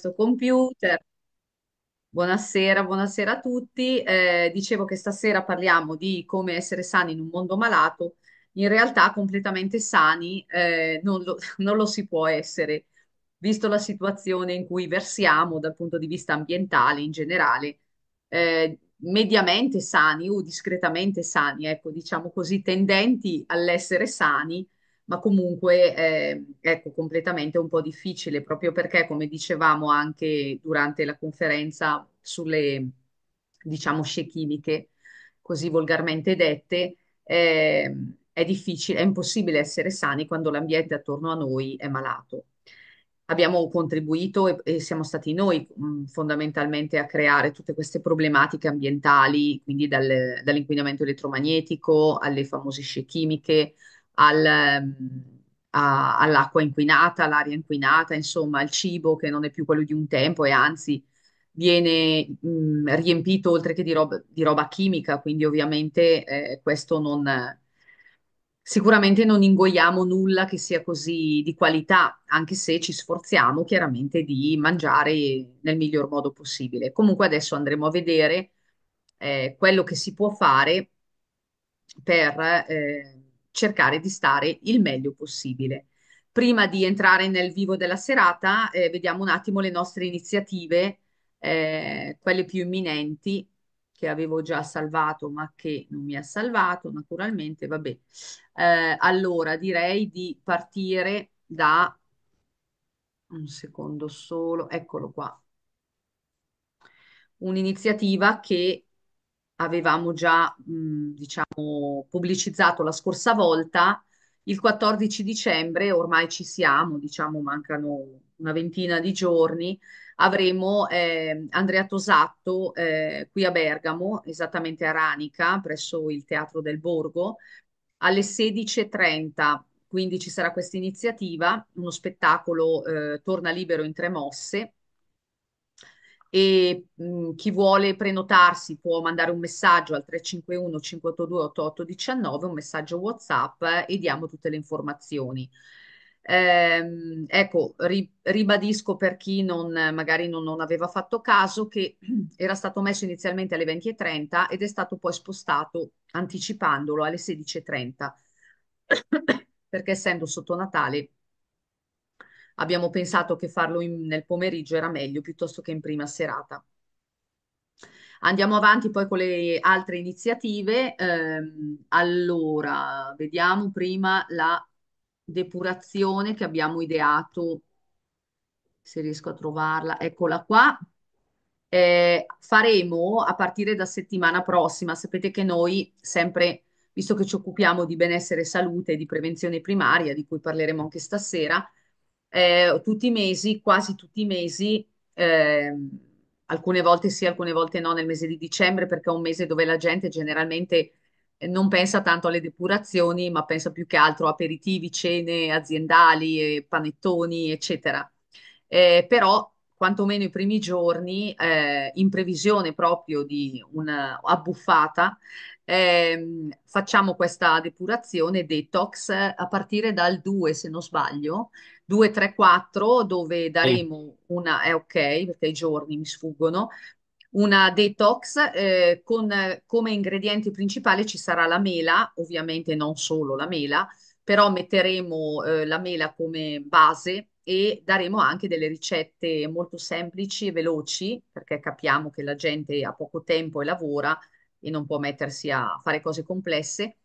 questo computer. Buonasera, buonasera a tutti. Eh, dicevo che stasera parliamo di come essere sani in un mondo malato. In realtà completamente sani eh, non lo, non lo si può essere, visto la situazione in cui versiamo dal punto di vista ambientale in generale, eh, mediamente sani o discretamente sani, ecco, diciamo così, tendenti all'essere sani ma comunque eh, ecco completamente un po' difficile proprio perché come dicevamo anche durante la conferenza sulle diciamo scie chimiche così volgarmente dette eh, è difficile, è impossibile essere sani quando l'ambiente attorno a noi è malato. Abbiamo contribuito e, e siamo stati noi mh, mm, fondamentalmente a creare tutte queste problematiche ambientali, quindi dal, dall'inquinamento elettromagnetico alle famose scie chimiche, al, ehm, all'acqua inquinata, all'aria inquinata, insomma al cibo che non è più quello di un tempo e anzi viene mh, riempito oltre che di, rob- di roba chimica, quindi ovviamente eh, questo non... Sicuramente non ingoiamo nulla che sia così di qualità, anche se ci sforziamo chiaramente di mangiare nel miglior modo possibile. Comunque adesso andremo a vedere eh, quello che si può fare per eh, cercare di stare il meglio possibile. Prima di entrare nel vivo della serata, eh, vediamo un attimo le nostre iniziative, eh, quelle più imminenti che avevo già salvato ma che non mi ha salvato naturalmente, vabbè. Eh, allora direi di partire da un secondo solo, eccolo qua. Un'iniziativa che avevamo già, mh, diciamo, pubblicizzato la scorsa volta, il 14 dicembre, ormai ci siamo, diciamo, mancano una ventina di giorni, avremo eh, Andrea Tosatto eh, qui a Bergamo, esattamente a Ranica, presso il Teatro del Borgo, alle 16.30. Quindi ci sarà questa iniziativa, uno spettacolo eh, Torna libero in tre mosse, e mh, mhmm, chi vuole prenotarsi può mandare un messaggio al 351 582 8819, un messaggio WhatsApp eh, e diamo tutte le informazioni. Ehm, ecco, ri- ribadisco per chi non, magari non, non, aveva fatto caso che era stato messo inizialmente alle 20.30 ed è stato poi spostato anticipandolo alle 16.30 perché essendo sotto Natale abbiamo pensato che farlo in, nel pomeriggio era meglio piuttosto che in prima serata. Andiamo avanti poi con le altre iniziative. Eh, allora, vediamo prima la depurazione che abbiamo ideato, se riesco a trovarla, eccola qua. Eh, faremo a partire da settimana prossima, sapete che noi sempre, visto che ci occupiamo di benessere e salute e di prevenzione primaria, di cui parleremo anche stasera, eh, tutti i mesi, quasi tutti i mesi, eh, alcune volte sì, alcune volte no, nel mese di dicembre, perché è un mese dove la gente generalmente eh, non pensa tanto alle depurazioni, ma pensa più che altro a aperitivi, cene aziendali, panettoni, eccetera. Eh, però, quantomeno i primi giorni, eh, in previsione proprio di un'abbuffata, eh, facciamo questa depurazione detox a partire dal 2, se non sbaglio, 2, 3, 4, dove daremo una, è eh, ok perché i giorni mi sfuggono, una detox eh, con come ingrediente principale ci sarà la mela, ovviamente non solo la mela, però metteremo eh, la mela come base e daremo anche delle ricette molto semplici e veloci, perché capiamo che la gente ha poco tempo e lavora e non può mettersi a fare cose complesse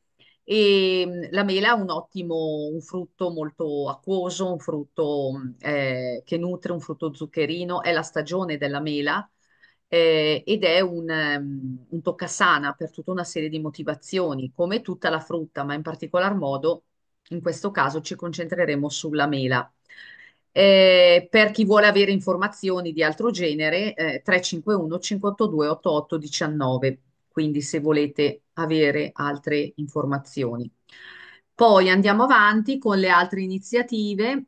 e mhmm, la mela è un ottimo, un frutto molto acquoso, un frutto mhmm, eh, che nutre, un frutto zuccherino, è la stagione della mela eh, ed è un, mhmm, un toccasana per tutta una serie di motivazioni, come tutta la frutta, ma in particolar modo in questo caso ci concentreremo sulla mela. Eh, per chi vuole avere informazioni di altro genere, eh, 351 582 8819 quindi se volete avere altre informazioni. Poi andiamo avanti con le altre iniziative.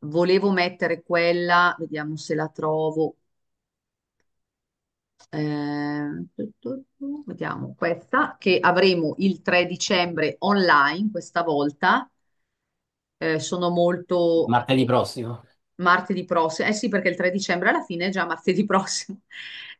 Volevo mettere quella, vediamo se la trovo. Eh, vediamo questa che avremo il 3 dicembre online questa volta. Eh, sono molto... Martedì prossimo. Martedì prossimo. Eh sì, perché il 3 dicembre alla fine è già martedì prossimo.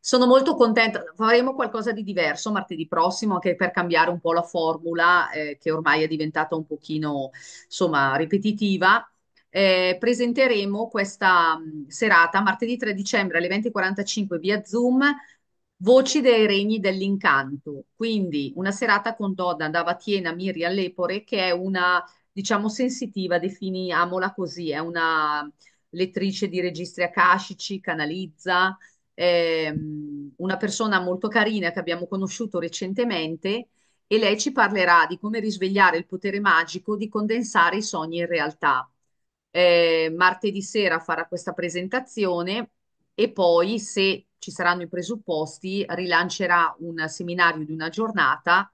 Sono molto contenta, faremo qualcosa di diverso martedì prossimo anche per cambiare un po' la formula eh, che ormai è diventata un pochino insomma ripetitiva. Eh, presenteremo questa mm, serata martedì 3 dicembre alle 20.45 via Zoom Voci dei regni dell'incanto, quindi una serata con Donna Davatiena Miriam Lepore che è una diciamo sensitiva, definiamola così, è una lettrice di registri akashici, canalizza, ehm, una persona molto carina che abbiamo conosciuto recentemente e lei ci parlerà di come risvegliare il potere magico di condensare i sogni in realtà. Eh, martedì sera farà questa presentazione e poi, se ci saranno i presupposti, rilancerà un seminario di una giornata,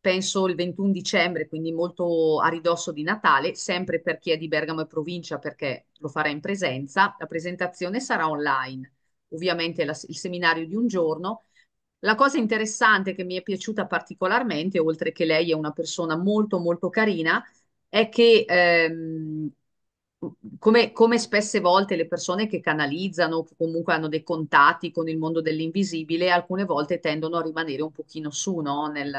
penso il 21 dicembre, quindi molto a ridosso di Natale, sempre per chi è di Bergamo e provincia perché lo farà in presenza. La presentazione sarà online ovviamente la, il seminario di un giorno. La cosa interessante che mi è piaciuta particolarmente, oltre che lei è una persona molto molto carina, è che ehm, come, come, spesse volte le persone che canalizzano, che comunque hanno dei contatti con il mondo dell'invisibile, alcune volte tendono a rimanere un pochino su, no? Nel,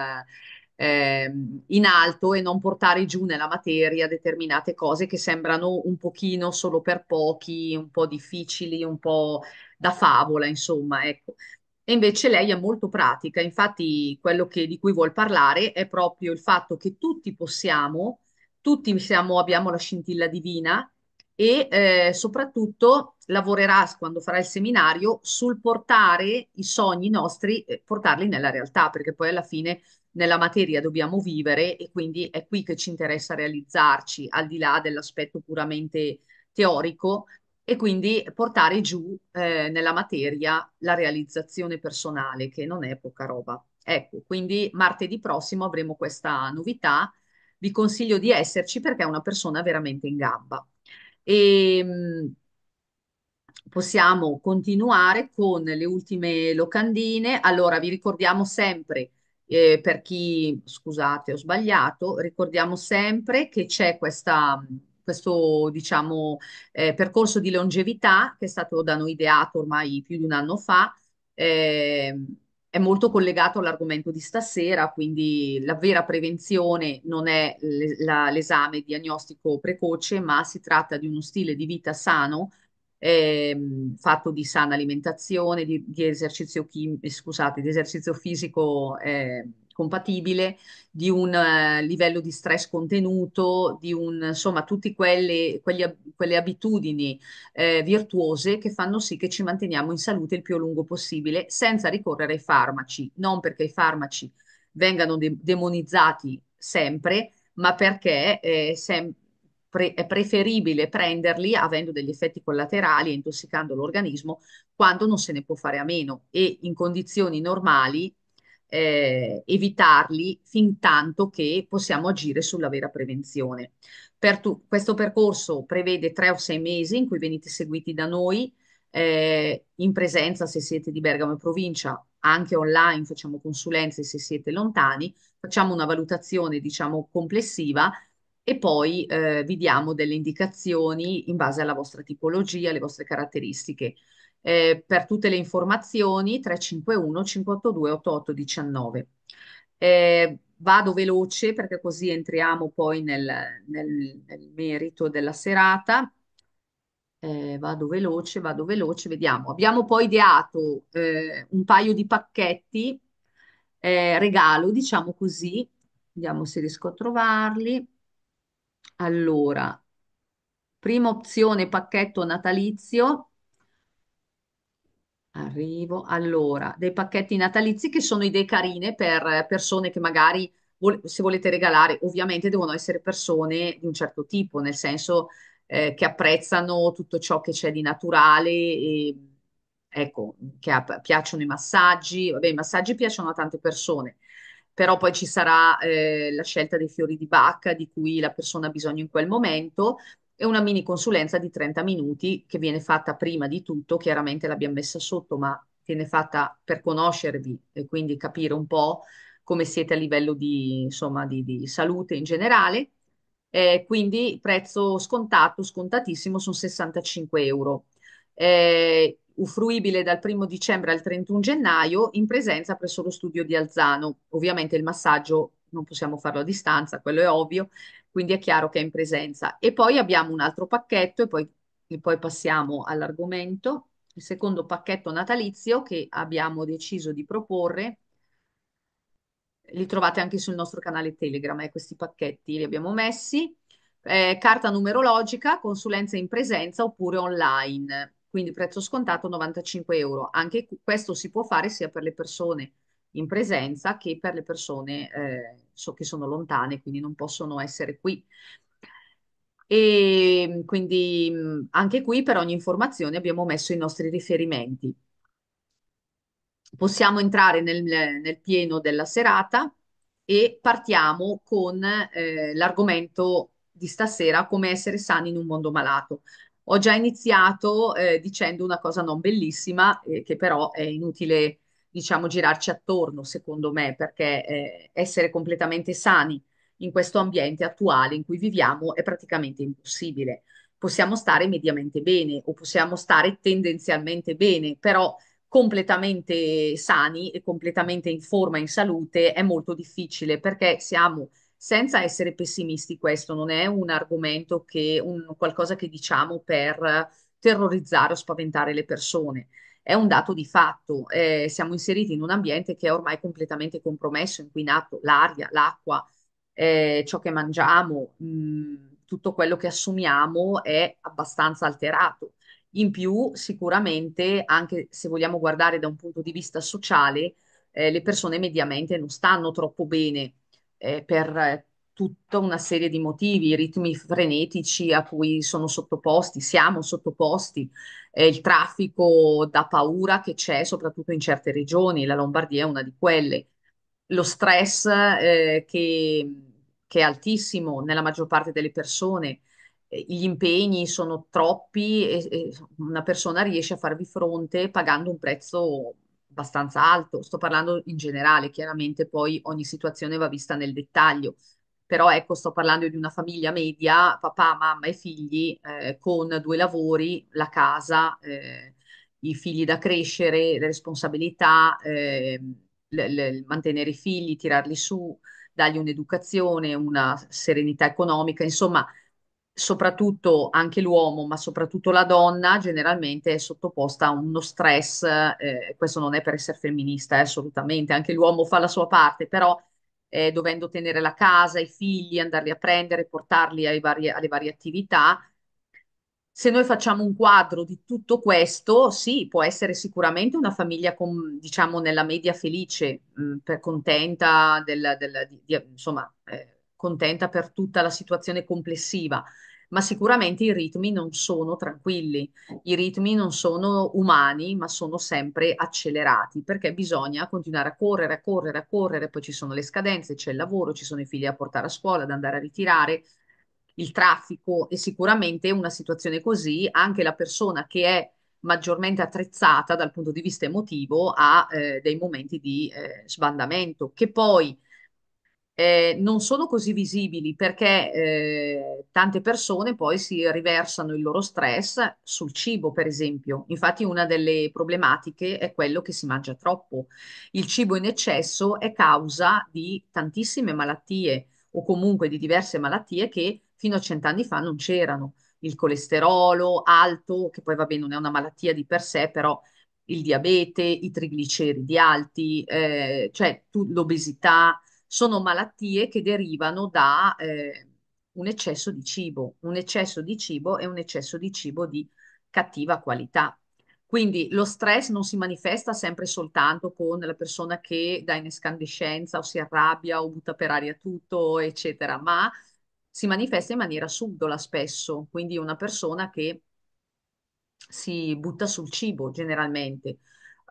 eh, in alto e non portare giù nella materia determinate cose che sembrano un pochino solo per pochi, un po' difficili, un po' da favola, insomma, ecco. E invece lei è molto pratica, infatti quello che, di cui vuol parlare è proprio il fatto che tutti possiamo, tutti siamo, abbiamo la scintilla divina e eh, soprattutto lavorerà quando farà il seminario sul portare i sogni nostri, portarli nella realtà, perché poi alla fine nella materia dobbiamo vivere e quindi è qui che ci interessa realizzarci, al di là dell'aspetto puramente teorico e quindi portare giù eh, nella materia la realizzazione personale, che non è poca roba. Ecco, quindi martedì prossimo avremo questa novità. Vi consiglio di esserci perché è una persona veramente in gamba. E, ehm, possiamo continuare con le ultime locandine. Allora, vi ricordiamo sempre eh, per chi, scusate, ho sbagliato, ricordiamo sempre che c'è questa, questo diciamo, eh, percorso di longevità che è stato da noi ideato ormai più di un anno fa. Eh, è molto collegato all'argomento di stasera, quindi la vera prevenzione non è l'esame diagnostico precoce, ma si tratta di uno stile di vita sano ehm, fatto di sana alimentazione, di, di, esercizio, chim- eh, scusate, di esercizio, fisico eh, compatibile, di un eh, livello di stress contenuto, di un, insomma, tutte quelle, quelle, abitudini eh, virtuose che fanno sì che ci manteniamo in salute il più a lungo possibile senza ricorrere ai farmaci, non perché i farmaci vengano de- demonizzati sempre, ma perché eh, sem- pre- è preferibile prenderli avendo degli effetti collaterali e intossicando l'organismo quando non se ne può fare a meno e in condizioni normali eh, evitarli fin tanto che possiamo agire sulla vera prevenzione. Per tu, questo percorso prevede tre o sei mesi in cui venite seguiti da noi eh, in presenza se siete di Bergamo e provincia, anche online facciamo consulenze se siete lontani, facciamo una valutazione diciamo complessiva e poi eh, vi diamo delle indicazioni in base alla vostra tipologia, alle vostre caratteristiche. Eh, per tutte le informazioni 351 582 8819. Eh, vado veloce perché così entriamo poi nel, nel, nel merito della serata. Eh, vado veloce, vado veloce, vediamo. Abbiamo poi ideato eh, un paio di pacchetti, eh, regalo, diciamo così, vediamo se riesco a trovarli. Allora, prima opzione pacchetto natalizio. Arrivo. Allora, dei pacchetti natalizi che sono idee carine per persone che magari vol- se volete regalare, ovviamente devono essere persone di un certo tipo, nel senso eh, che apprezzano tutto ciò che c'è di naturale e ecco, che piacciono i massaggi. Vabbè, i massaggi piacciono a tante persone però poi ci sarà eh, la scelta dei fiori di bacca di cui la persona ha bisogno in quel momento e una mini consulenza di 30 minuti che viene fatta prima di tutto, chiaramente l'abbiamo messa sotto, ma viene fatta per conoscervi e quindi capire un po' come siete a livello di, insomma, di, di salute in generale. Eh, quindi prezzo scontato, scontatissimo, sono 65 euro. Eh, usufruibile dal 1 dicembre al 31 gennaio in presenza presso lo studio di Alzano. Ovviamente il massaggio non possiamo farlo a distanza, quello è ovvio, quindi è chiaro che è in presenza. E poi abbiamo un altro pacchetto e poi, e poi passiamo all'argomento. Il secondo pacchetto natalizio che abbiamo deciso di proporre, li trovate anche sul nostro canale Telegram, eh, questi pacchetti li abbiamo messi. Eh, carta numerologica, consulenza in presenza oppure online quindi prezzo scontato 95 euro. Anche questo si può fare sia per le persone in presenza che per le persone eh, so che sono lontane, quindi non possono essere qui. E ehm, quindi mm, anche qui per ogni informazione abbiamo messo i nostri riferimenti. Possiamo entrare nel, nel pieno della serata e partiamo con eh, l'argomento di stasera, come essere sani in un mondo malato ho già iniziato eh, dicendo una cosa non bellissima, eh, che però è inutile, diciamo, girarci attorno, secondo me, perché eh, essere completamente sani in questo ambiente attuale in cui viviamo è praticamente impossibile. Possiamo stare mediamente bene o possiamo stare tendenzialmente bene, però completamente sani e completamente in forma, in salute, è molto difficile perché siamo senza essere pessimisti, questo non è un argomento che, un, qualcosa che diciamo per terrorizzare o spaventare le persone. È un dato di fatto, eh, siamo inseriti in un ambiente che è ormai completamente compromesso, inquinato, l'aria, l'acqua, eh, ciò che mangiamo, mh, tutto quello che assumiamo è abbastanza alterato. In più, sicuramente, anche se vogliamo guardare da un punto di vista sociale, eh, le persone mediamente non stanno troppo bene eh, per eh, tutta una serie di motivi, i ritmi frenetici a cui sono sottoposti, siamo sottoposti, eh, il traffico da paura che c'è soprattutto in certe regioni, la Lombardia è una di quelle, lo stress eh, che, che è altissimo nella maggior parte delle persone, eh, gli impegni sono troppi e, e una persona riesce a farvi fronte pagando un prezzo abbastanza alto. Sto parlando in generale, chiaramente poi ogni situazione va vista nel dettaglio. Però ecco, sto parlando di una famiglia media, papà, mamma e figli, eh, con due lavori, la casa, eh, i figli da crescere, le responsabilità, eh, le, le, mantenere i figli, tirarli su, dargli un'educazione, una serenità economica, insomma, soprattutto anche l'uomo, ma soprattutto la donna, generalmente è sottoposta a uno stress. Eh, questo non è per essere femminista, eh, assolutamente, anche l'uomo fa la sua parte, però eh, dovendo tenere la casa, i figli, andarli a prendere, portarli vari, alle varie attività. Se noi facciamo un quadro di tutto questo, sì, può essere sicuramente una famiglia, con, diciamo, nella media felice, mh, mm, per, contenta, del, del, di, di, insomma, eh, contenta per tutta la situazione complessiva ma sicuramente i ritmi non sono tranquilli, i ritmi non sono umani, ma sono sempre accelerati perché bisogna continuare a correre, a correre, a correre, poi ci sono le scadenze, c'è il lavoro, ci sono i figli da portare a scuola, da andare a ritirare, il traffico e sicuramente una situazione così anche la persona che è maggiormente attrezzata dal punto di vista emotivo ha eh, dei momenti di eh, sbandamento che poi eh, non sono così visibili perché eh, tante persone poi si riversano il loro stress sul cibo, per esempio. Infatti, una delle problematiche è quello che si mangia troppo. Il cibo in eccesso è causa di tantissime malattie o comunque di diverse malattie che fino a cent'anni fa non c'erano. Il colesterolo alto, che poi va bene, non è una malattia di per sé, però il diabete, i trigliceridi alti, eh, cioè tu, l'obesità sono malattie che derivano da eh, un eccesso di cibo, un eccesso di cibo e un eccesso di cibo di cattiva qualità. Quindi lo stress non si manifesta sempre soltanto con la persona che dà in escandescenza o si arrabbia o butta per aria tutto, eccetera, ma si manifesta in maniera subdola spesso, quindi una persona che si butta sul cibo generalmente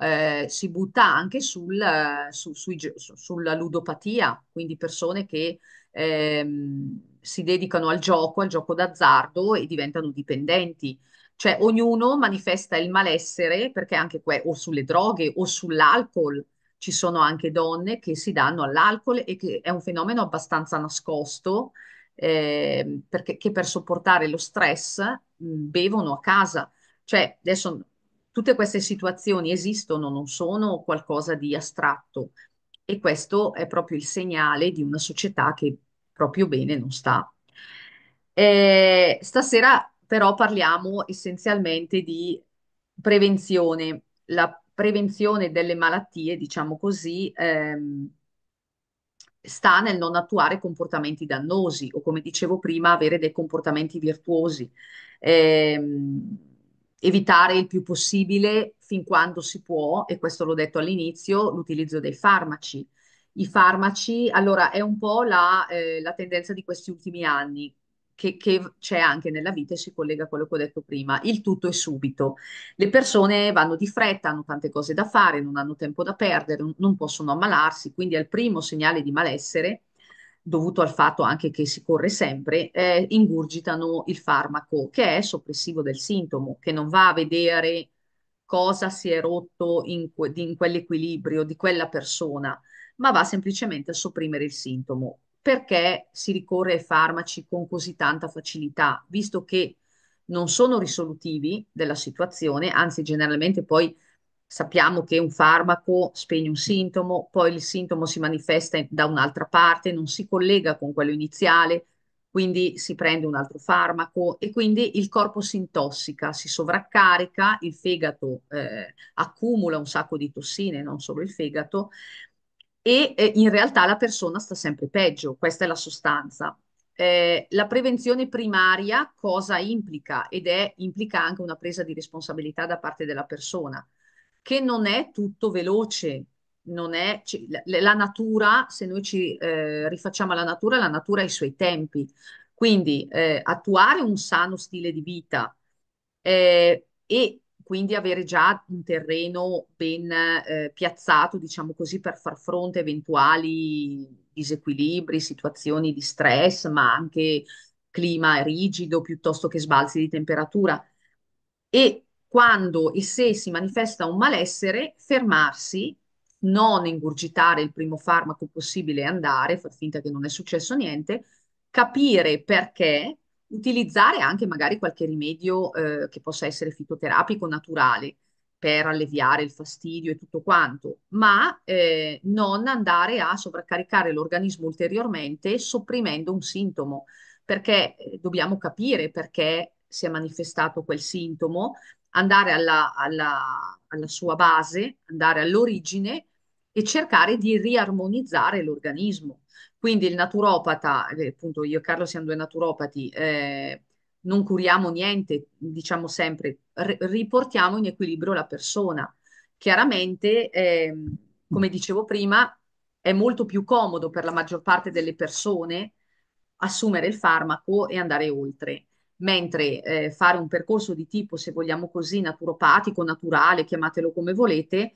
eh, si butta anche sul, eh, su, sui, su, sulla ludopatia, quindi persone che ehm, si dedicano al gioco, al gioco d'azzardo e diventano dipendenti. Cioè ognuno manifesta il malessere perché anche que- o sulle droghe o sull'alcol ci sono anche donne che si danno all'alcol e che è un fenomeno abbastanza nascosto eh, perché per sopportare lo stress mh, bevono a casa. Cioè, adesso tutte queste situazioni esistono, non sono qualcosa di astratto e questo è proprio il segnale di una società che proprio bene non sta. Eh, stasera però parliamo essenzialmente di prevenzione, la prevenzione delle malattie, diciamo così, ehm, sta nel non attuare comportamenti dannosi o come dicevo prima avere dei comportamenti virtuosi. Eh, evitare il più possibile, fin quando si può, e questo l'ho detto all'inizio, l'utilizzo dei farmaci. I farmaci, allora, è un po' la, eh, la tendenza di questi ultimi anni che, che, c'è anche nella vita e si collega a quello che ho detto prima. Il tutto è subito. Le persone vanno di fretta, hanno tante cose da fare, non hanno tempo da perdere, non possono ammalarsi, quindi al primo segnale di malessere dovuto al fatto anche che si corre sempre, eh, ingurgitano il farmaco che è soppressivo del sintomo, che non va a vedere cosa si è rotto in, que- in quell'equilibrio di quella persona, ma va semplicemente a sopprimere il sintomo. Perché si ricorre ai farmaci con così tanta facilità, visto che non sono risolutivi della situazione, anzi generalmente poi Sappiamo che un farmaco spegne un sintomo, poi il sintomo si manifesta da un'altra parte, non si collega con quello iniziale, quindi si prende un altro farmaco e quindi il corpo si intossica, si sovraccarica, il fegato eh, accumula un sacco di tossine, non solo il fegato, e eh, in realtà la persona sta sempre peggio, questa è la sostanza. Eh, la prevenzione primaria cosa implica? Ed è implica anche una presa di responsabilità da parte della persona che non è tutto veloce, non è, la natura, se noi ci eh, rifacciamo alla natura, la natura ha i suoi tempi. Quindi eh, attuare un sano stile di vita eh, e quindi avere già un terreno ben eh, piazzato, diciamo così, per far fronte a eventuali disequilibri, situazioni di stress, ma anche clima rigido piuttosto che sbalzi di temperatura. E quando e se si manifesta un malessere, fermarsi, non ingurgitare il primo farmaco possibile e andare, far finta che non è successo niente, capire perché, utilizzare anche magari qualche rimedio eh, che possa essere fitoterapico naturale per alleviare il fastidio e tutto quanto, ma eh, non andare a sovraccaricare l'organismo ulteriormente sopprimendo un sintomo, perché eh, dobbiamo capire perché si è manifestato quel sintomo, andare alla, alla, alla sua base, andare all'origine e cercare di riarmonizzare l'organismo. Quindi il naturopata, eh, appunto io e Carlo siamo due naturopati, eh, non curiamo niente, diciamo sempre, riportiamo in equilibrio la persona. Chiaramente, eh, come dicevo prima, è molto più comodo per la maggior parte delle persone assumere il farmaco e andare oltre mentre eh, fare un percorso di tipo, se vogliamo così, naturopatico, naturale, chiamatelo come volete,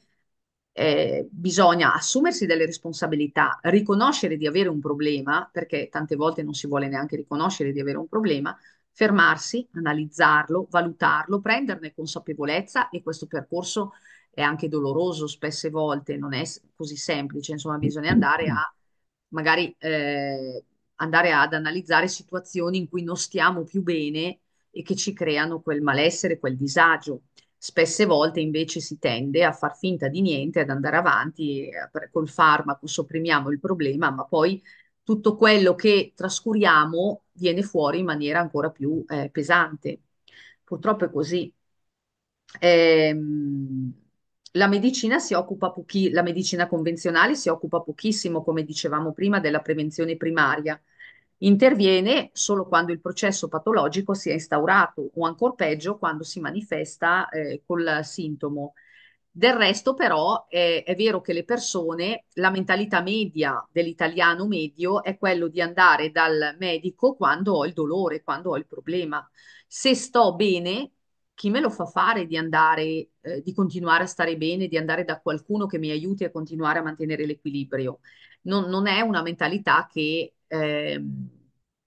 eh, bisogna assumersi delle responsabilità, riconoscere di avere un problema, perché tante volte non si vuole neanche riconoscere di avere un problema, fermarsi, analizzarlo, valutarlo, prenderne consapevolezza e questo percorso è anche doloroso spesse volte, non è così semplice, insomma bisogna andare a magari eh, andare ad analizzare situazioni in cui non stiamo più bene e che ci creano quel malessere, quel disagio. Spesse volte invece si tende a far finta di niente, ad andare avanti, eh, col farmaco sopprimiamo il problema, ma poi tutto quello che trascuriamo viene fuori in maniera ancora più eh, pesante. Purtroppo è così. Ehm, la medicina si occupa pochi, la medicina convenzionale si occupa pochissimo, come dicevamo prima, della prevenzione primaria. Interviene solo quando il processo patologico si è instaurato o ancora peggio quando si manifesta eh, col sintomo. Del resto però eh, è vero che le persone, la mentalità media dell'italiano medio è quello di andare dal medico quando ho il dolore, quando ho il problema. Se sto bene, chi me lo fa fare di andare, eh, di continuare a stare bene, di andare da qualcuno che mi aiuti a continuare a mantenere l'equilibrio? Non, non è una mentalità che, eh,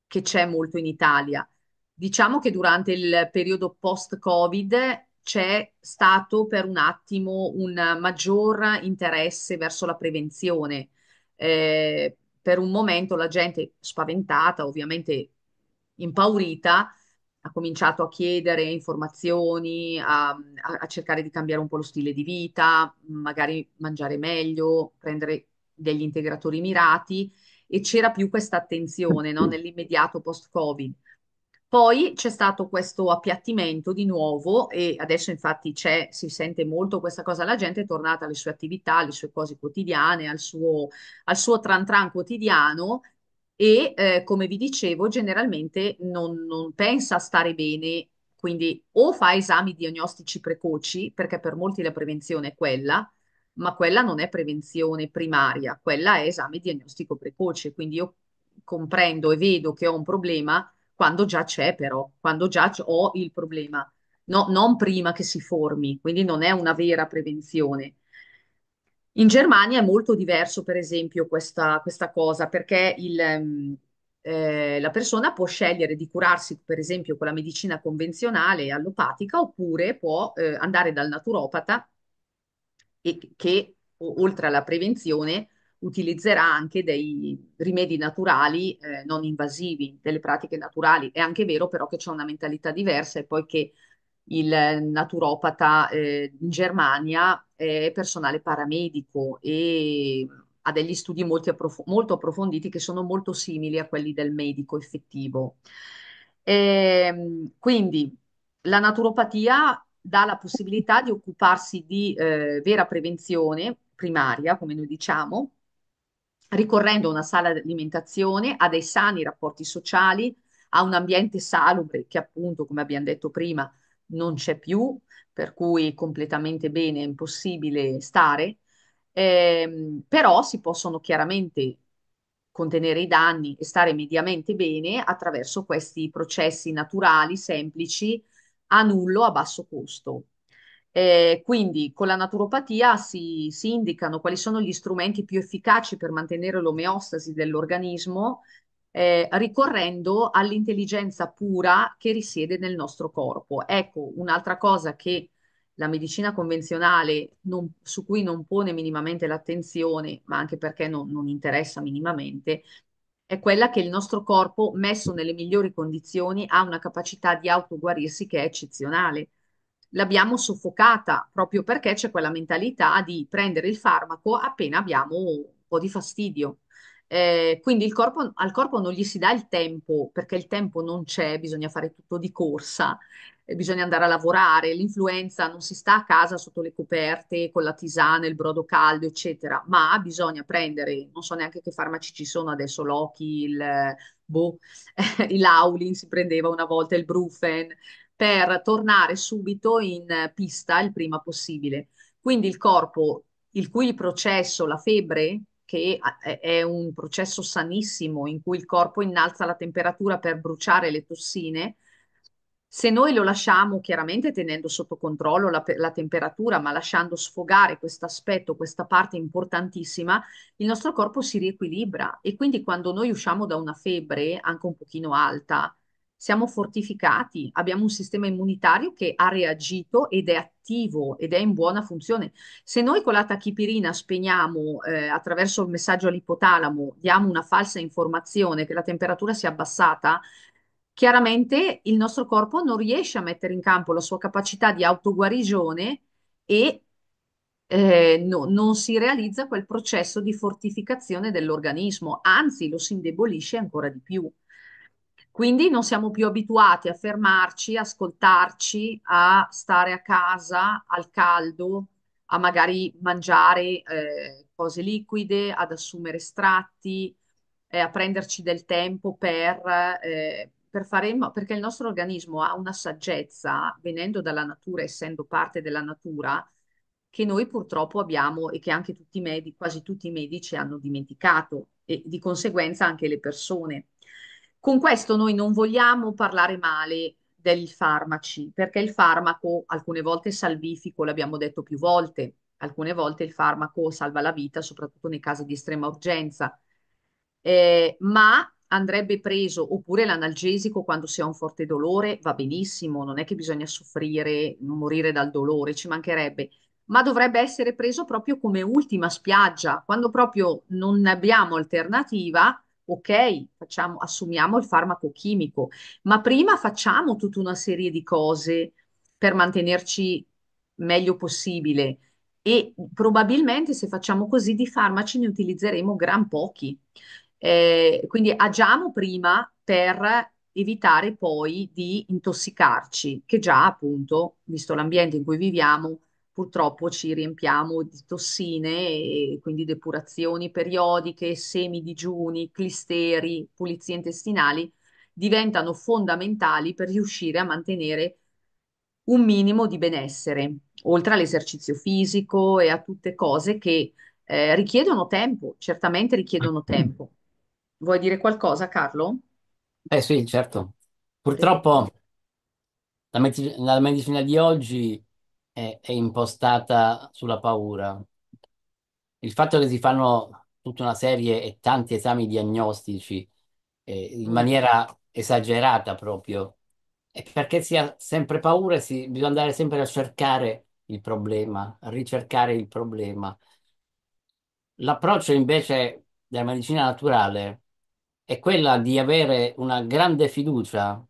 che c'è molto in Italia. Diciamo che durante il periodo post-Covid c'è stato per un attimo un maggior interesse verso la prevenzione. Eh, per un momento la gente spaventata, ovviamente impaurita, ha cominciato a chiedere informazioni, a, a, cercare di cambiare un po' lo stile di vita, magari mangiare meglio, prendere degli integratori mirati e c'era più questa attenzione no? nell'immediato post-Covid. Poi c'è stato questo appiattimento di nuovo e adesso infatti c'è, si sente molto questa cosa, la gente è tornata alle sue attività, alle sue cose quotidiane, al suo, al suo tran tran quotidiano e eh, come vi dicevo generalmente non, non pensa a stare bene, quindi o fa esami diagnostici precoci, perché per molti la prevenzione è quella, ma quella non è prevenzione primaria, quella è esame diagnostico precoce, quindi io comprendo e vedo che ho un problema quando già c'è però, quando già ho il problema, no, non prima che si formi, quindi non è una vera prevenzione. In Germania è molto diverso, per esempio, questa, questa cosa, perché il, ehm, eh, la persona può scegliere di curarsi, per esempio, con la medicina convenzionale allopatica, oppure può eh, andare dal naturopata e che, oltre alla prevenzione, utilizzerà anche dei rimedi naturali eh, non invasivi, delle pratiche naturali. È anche vero però che c'è una mentalità diversa e poi che il naturopata eh, in Germania è personale paramedico e ha degli studi approf- molto approfonditi che sono molto simili a quelli del medico effettivo. E, ehm, quindi la naturopatia dà la possibilità di occuparsi di eh, vera prevenzione primaria, come noi diciamo, ricorrendo a una sana alimentazione, a dei sani rapporti sociali, a un ambiente salubre che appunto, come abbiamo detto prima, non c'è più, per cui completamente bene è impossibile stare, eh, però si possono chiaramente contenere i danni e stare mediamente bene attraverso questi processi naturali, semplici, a nullo, a basso costo. Eh, quindi con la naturopatia si, si, indicano quali sono gli strumenti più efficaci per mantenere l'omeostasi dell'organismo eh, ricorrendo all'intelligenza pura che risiede nel nostro corpo. Ecco, un'altra cosa che la medicina convenzionale non, su cui non pone minimamente l'attenzione, ma anche perché non, non interessa minimamente, è quella che il nostro corpo, messo nelle migliori condizioni, ha una capacità di autoguarirsi che è eccezionale. L'abbiamo soffocata proprio perché c'è quella mentalità di prendere il farmaco appena abbiamo un po' di fastidio. Eh, quindi corpo, al corpo non gli si dà il tempo, perché il tempo non c'è, bisogna fare tutto di corsa, eh, bisogna andare a lavorare, l'influenza non si sta a casa sotto le coperte con la tisana, il brodo caldo, eccetera, ma bisogna prendere, non so neanche che farmaci ci sono adesso, l'Oki, il, boh, il Laulin si prendeva una volta, il Brufen, per tornare subito in pista il prima possibile. Quindi il corpo, il cui processo, la febbre, che è un processo sanissimo in cui il corpo innalza la temperatura per bruciare le tossine, se noi lo lasciamo chiaramente tenendo sotto controllo la, la temperatura, ma lasciando sfogare questo aspetto, questa parte importantissima, il nostro corpo si riequilibra e quindi quando noi usciamo da una febbre anche un pochino alta, siamo fortificati, abbiamo un sistema immunitario che ha reagito ed è attivo ed è in buona funzione. Se noi con la tachipirina spegniamo eh, attraverso il messaggio all'ipotalamo, diamo una falsa informazione che la temperatura si è abbassata, chiaramente il nostro corpo non riesce a mettere in campo la sua capacità di autoguarigione e eh, no, non si realizza quel processo di fortificazione dell'organismo, anzi lo si indebolisce ancora di più. Quindi non siamo più abituati a fermarci, ascoltarci, a stare a casa al caldo, a magari mangiare eh, cose liquide, ad assumere estratti, eh, a prenderci del tempo per, eh, per fare, perché il nostro organismo ha una saggezza, venendo dalla natura, essendo parte della natura, che noi purtroppo abbiamo e che anche tutti i medici, quasi tutti i medici hanno dimenticato e di conseguenza anche le persone. Con questo noi non vogliamo parlare male dei farmaci, perché il farmaco alcune volte è salvifico, l'abbiamo detto più volte, alcune volte il farmaco salva la vita, soprattutto nei casi di estrema urgenza, eh, ma andrebbe preso oppure l'analgesico quando si ha un forte dolore va benissimo, non è che bisogna soffrire, morire dal dolore, ci mancherebbe, ma dovrebbe essere preso proprio come ultima spiaggia, quando proprio non abbiamo alternativa ok, facciamo, assumiamo il farmaco chimico, ma prima facciamo tutta una serie di cose per mantenerci meglio possibile e probabilmente se facciamo così di farmaci ne utilizzeremo gran pochi. Eh, quindi agiamo prima per evitare poi di intossicarci, che già appunto, visto l'ambiente in cui viviamo, purtroppo ci riempiamo di tossine e quindi depurazioni periodiche, semi digiuni, clisteri, pulizie intestinali diventano fondamentali per riuscire a mantenere un minimo di benessere, oltre all'esercizio fisico e a tutte cose che eh, richiedono tempo, certamente richiedono tempo. Vuoi dire qualcosa, Carlo? Eh sì, certo. Purtroppo la, medic- la medicina di oggi è, impostata sulla paura. Il fatto che si fanno tutta una serie e tanti esami diagnostici eh, in mm. maniera esagerata proprio, è perché si ha sempre paura e si, bisogna andare sempre a cercare il problema, a ricercare il problema. L'approccio invece della medicina naturale è quella di avere una grande fiducia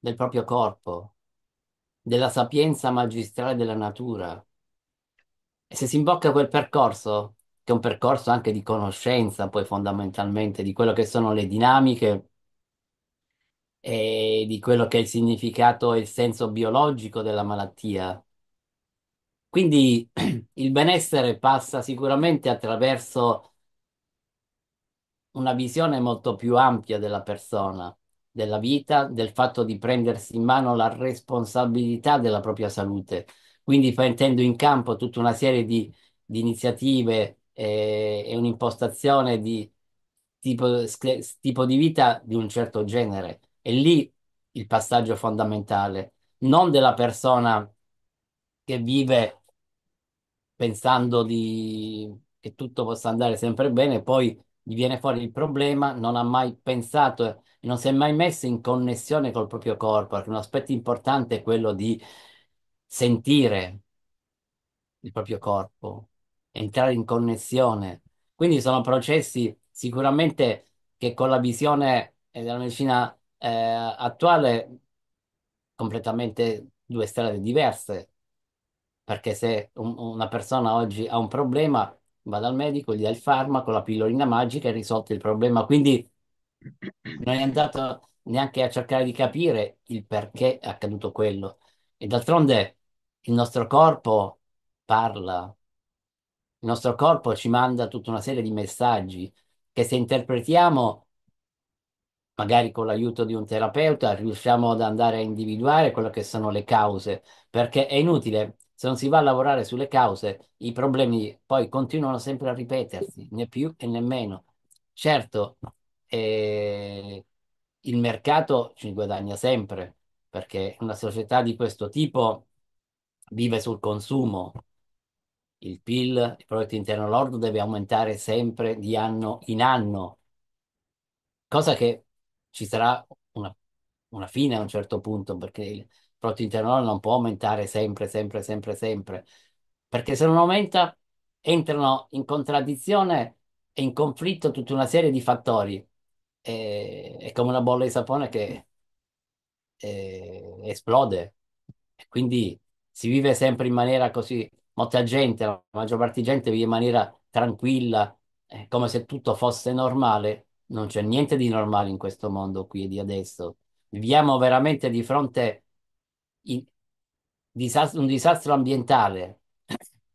nel proprio corpo della sapienza magistrale della natura. E se si imbocca quel percorso, che è un percorso anche di conoscenza, poi fondamentalmente, di quello che sono le dinamiche e di quello che è il significato e il senso biologico della malattia. Quindi il benessere passa sicuramente attraverso una visione molto più ampia della persona della vita, del fatto di prendersi in mano la responsabilità della propria salute. Quindi mettendo in campo tutta una serie di, di iniziative eh, e un'impostazione di tipo, tipo di vita di un certo genere. E lì il passaggio fondamentale, non della persona che vive pensando di... che tutto possa andare sempre bene, poi gli viene fuori il problema, non ha mai pensato non si è mai messo in connessione col proprio corpo, perché un aspetto importante è quello di sentire il proprio corpo, entrare in connessione. Quindi sono processi sicuramente che con la visione eh, della medicina eh, attuale completamente due strade diverse, perché se un, una persona oggi ha un problema, va dal medico, gli dà il farmaco, la pillolina magica e risolve il problema. Quindi non è andato neanche a cercare di capire il perché è accaduto quello. E d'altronde il nostro corpo parla, il nostro corpo ci manda tutta una serie di messaggi che se interpretiamo, magari con l'aiuto di un terapeuta, riusciamo ad andare a individuare quelle che sono le cause, perché è inutile, se non si va a lavorare sulle cause, i problemi poi continuano sempre a ripetersi, né più e né meno. Certo, e il mercato ci guadagna sempre, perché una società di questo tipo vive sul consumo. Il PIL, il prodotto interno lordo, deve aumentare sempre di anno in anno, cosa che ci sarà una, una fine a un certo punto, perché il prodotto interno lordo non può aumentare sempre, sempre, sempre, sempre, perché se non aumenta entrano in contraddizione e in conflitto tutta una serie di fattori è, è come una bolla di sapone che eh, esplode. E quindi si vive sempre in maniera così, molta gente, la maggior parte di gente vive in maniera tranquilla, eh, come se tutto fosse normale. Non c'è niente di normale in questo mondo qui e di adesso. Viviamo veramente di fronte a disastro, un disastro ambientale,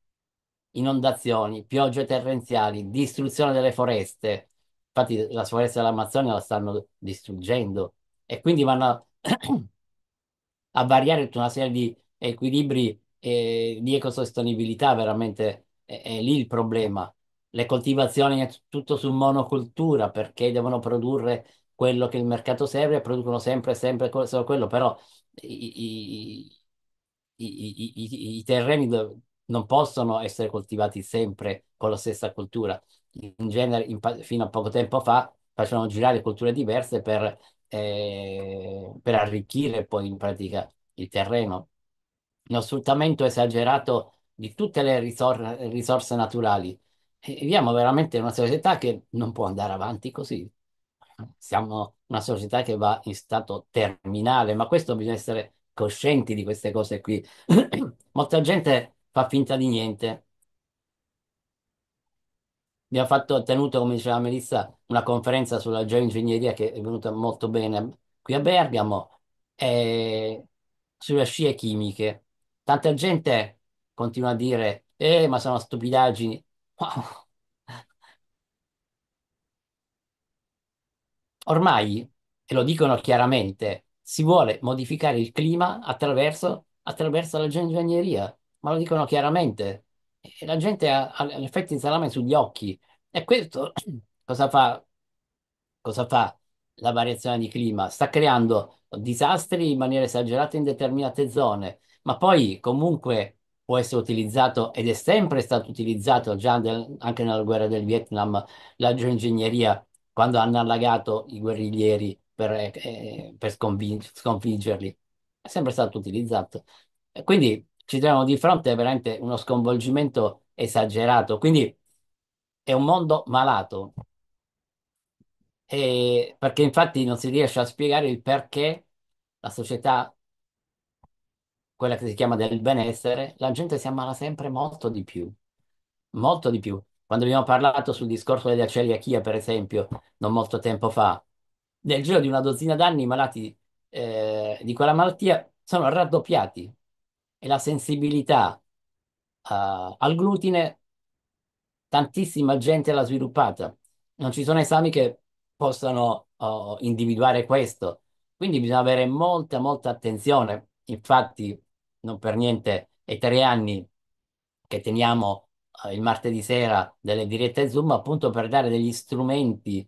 inondazioni, piogge torrenziali, distruzione delle foreste, Infatti la foresta dell'Amazzonia la stanno distruggendo e quindi vanno a, a variare tutta una serie di equilibri eh, di ecosostenibilità, veramente è, è lì il problema. Le coltivazioni è tutto su monocultura perché devono produrre quello che il mercato serve e producono sempre, sempre solo quello, però i, i, i, i, i terreni non possono essere coltivati sempre con la stessa cultura in genere in, fino a poco tempo fa facevano girare culture diverse per, eh, per arricchire poi in pratica il terreno. Lo sfruttamento esagerato di tutte le risor- risorse naturali. E viviamo veramente in una società che non può andare avanti così. Siamo una società che va in stato terminale, ma questo bisogna essere coscienti di queste cose qui. Molta gente fa finta di niente Abbiamo fatto, tenuto, come diceva Melissa, una conferenza sulla geoingegneria che è venuta molto bene qui a Bergamo, eh, sulle scie chimiche. Tanta gente continua a dire, eh, ma sono stupidaggini. Ormai, e lo dicono chiaramente, si vuole modificare il clima attraverso, attraverso la geoingegneria, ma lo dicono chiaramente e la gente ha, ha gli effetti di salame sugli occhi. E questo cosa fa? Cosa fa la variazione di clima? Sta creando disastri in maniera esagerata in determinate zone, ma poi comunque può essere utilizzato ed è sempre stato utilizzato già del, anche nella guerra del Vietnam, la geoingegneria, quando hanno allagato i guerriglieri per, eh, per sconfiggerli. È sempre stato utilizzato. Quindi ci troviamo di fronte a veramente uno sconvolgimento esagerato. Quindi è un mondo malato, e perché infatti non si riesce a spiegare il perché la società, quella che si chiama del benessere, la gente si ammala sempre molto di più, molto di più. Quando abbiamo parlato sul discorso della celiachia, per esempio, non molto tempo fa, nel giro di una dozzina d'anni i malati eh, di quella malattia sono raddoppiati e la sensibilità uh, al glutine, tantissima gente l'ha sviluppata. Non ci sono esami che possano uh, individuare questo, quindi bisogna avere molta, molta attenzione. Infatti, non per niente è tre anni che teniamo uh, il martedì sera delle dirette Zoom appunto per dare degli strumenti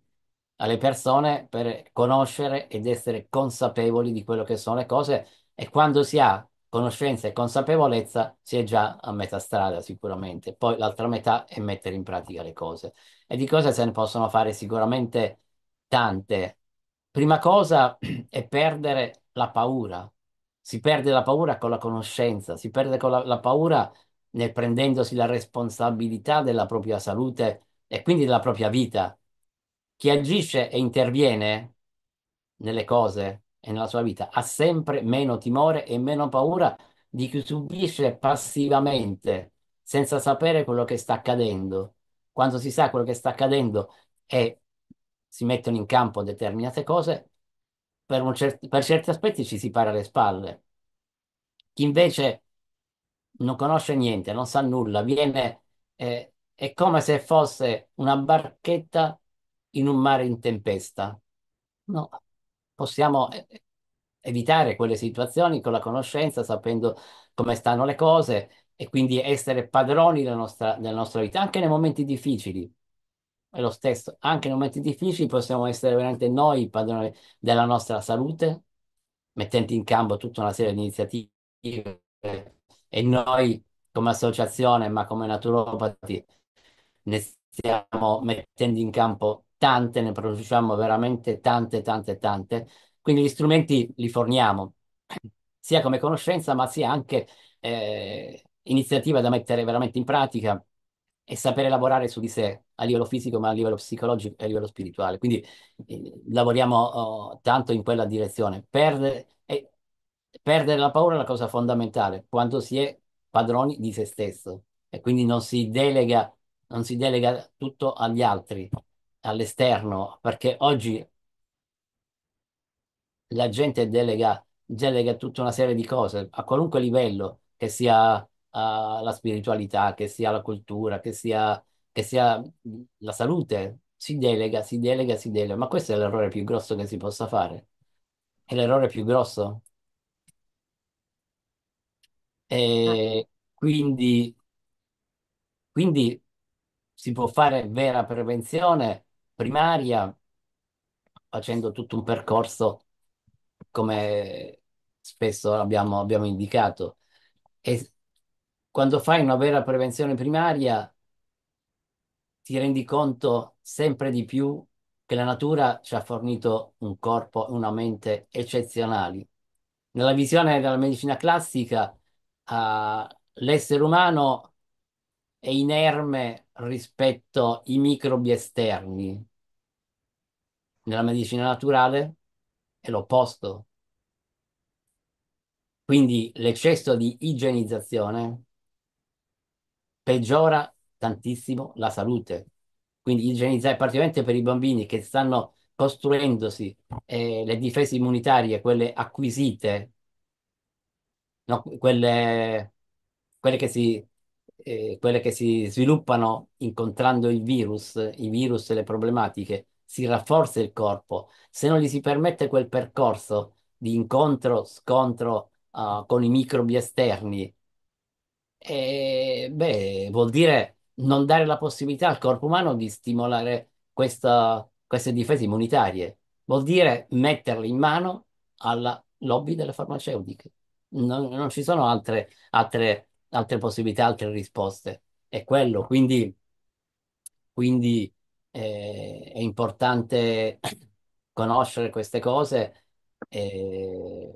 alle persone per conoscere ed essere consapevoli di quello che sono le cose e quando si ha conoscenza e consapevolezza si è già a metà strada sicuramente, poi l'altra metà è mettere in pratica le cose. E di cose se ne possono fare sicuramente tante. Prima cosa è perdere la paura. Si perde la paura con la conoscenza, si perde con la, la paura nel prendendosi la responsabilità della propria salute e quindi della propria vita. Chi agisce e interviene nelle cose e nella sua vita ha sempre meno timore e meno paura di chi subisce passivamente, senza sapere quello che sta accadendo. Quando si sa quello che sta accadendo e si mettono in campo determinate cose, per, cer- per certi aspetti ci si para le spalle. Chi invece non conosce niente, non sa nulla, viene, eh, è come se fosse una barchetta in un mare in tempesta. No, possiamo eh, eh, evitare quelle situazioni con la conoscenza, sapendo come stanno le cose e quindi essere padroni della nostra, della nostra vita, anche nei momenti difficili. È lo stesso, anche nei momenti difficili possiamo essere veramente noi padroni della nostra salute, mettendo in campo tutta una serie di iniziative e noi come associazione, ma come naturopati, ne stiamo mettendo in campo tante, ne produciamo veramente tante, tante, tante. Quindi gli strumenti li forniamo sia come conoscenza, ma sia anche eh, iniziativa da mettere veramente in pratica e sapere lavorare su di sé a livello fisico, ma a livello psicologico e a livello spirituale. Quindi eh, lavoriamo oh, tanto in quella direzione. Perde, eh, perdere la paura è la cosa fondamentale quando si è padroni di se stesso e quindi non si delega, non si delega tutto agli altri, all'esterno, perché oggi la gente delega, delega tutta una serie di cose a qualunque livello, che sia eh, la spiritualità, che sia la cultura, che sia, che sia la salute, si delega, si delega, si delega, ma questo è l'errore più grosso che si possa fare. È l'errore più grosso. E ah. quindi, quindi si può fare vera prevenzione primaria facendo tutto un percorso come spesso abbiamo, abbiamo indicato. E quando fai una vera prevenzione primaria ti rendi conto sempre di più che la natura ci ha fornito un corpo e una mente eccezionali. Nella visione della medicina classica, eh, l'essere umano è inerme rispetto ai microbi esterni nella medicina naturale è l'opposto. Quindi l'eccesso di igienizzazione peggiora tantissimo la salute. Quindi igienizzare, particolarmente per i bambini che stanno costruendosi eh, le difese immunitarie, quelle acquisite, no, quelle, quelle che si eh, quelle che si sviluppano incontrando il virus, i virus e le problematiche, si rafforza il corpo. Se non gli si permette quel percorso di incontro, scontro uh, con i microbi esterni, eh, beh, vuol dire non dare la possibilità al corpo umano di stimolare questa, queste difese immunitarie. Vuol dire metterle in mano alla lobby delle farmaceutiche. Non, non ci sono altre, altre altre possibilità, altre risposte. È quello, quindi, quindi eh, è importante conoscere queste cose. Eh,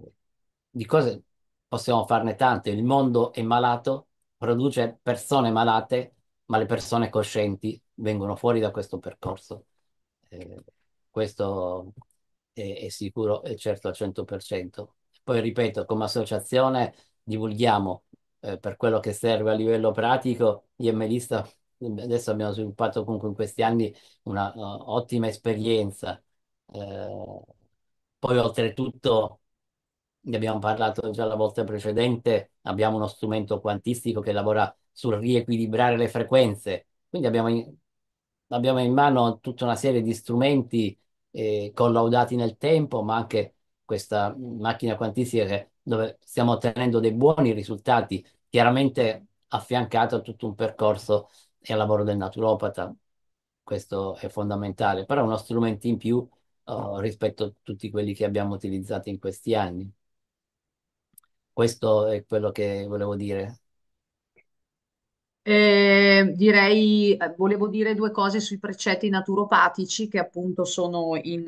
di cose possiamo farne tante. Il mondo è malato, produce persone malate, ma le persone coscienti vengono fuori da questo percorso. Eh, questo è, è, sicuro e certo al 100%. Poi ripeto, come associazione divulghiamo eh, per quello che serve a livello pratico, gli MLista adesso abbiamo sviluppato comunque in questi anni un'ottima eh, uh, esperienza. Eh, poi oltretutto, ne abbiamo parlato già la volta precedente, abbiamo uno strumento quantistico che lavora sul riequilibrare le frequenze, quindi abbiamo in, abbiamo in mano tutta una serie di strumenti eh, collaudati nel tempo, ma anche questa macchina quantistica che dove stiamo ottenendo dei buoni risultati, chiaramente affiancato a tutto un percorso e al lavoro del naturopata. Questo è fondamentale, però è uno strumento in più uh, rispetto a tutti quelli che abbiamo utilizzato in questi anni. Questo è quello che volevo dire. Eh, direi, volevo dire due cose sui precetti naturopatici che appunto sono in,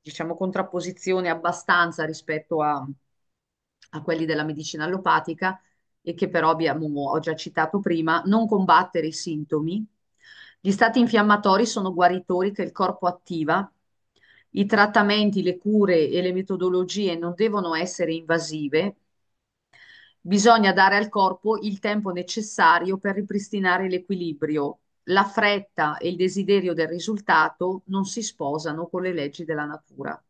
diciamo, contrapposizione abbastanza rispetto a, a quelli della medicina allopatica e che però abbiamo, ho già citato prima, non combattere i sintomi. Gli stati infiammatori sono guaritori che il corpo attiva. I trattamenti, le cure e le metodologie non devono essere invasive. Bisogna dare al corpo il tempo necessario per ripristinare l'equilibrio. La fretta e il desiderio del risultato non si sposano con le leggi della natura.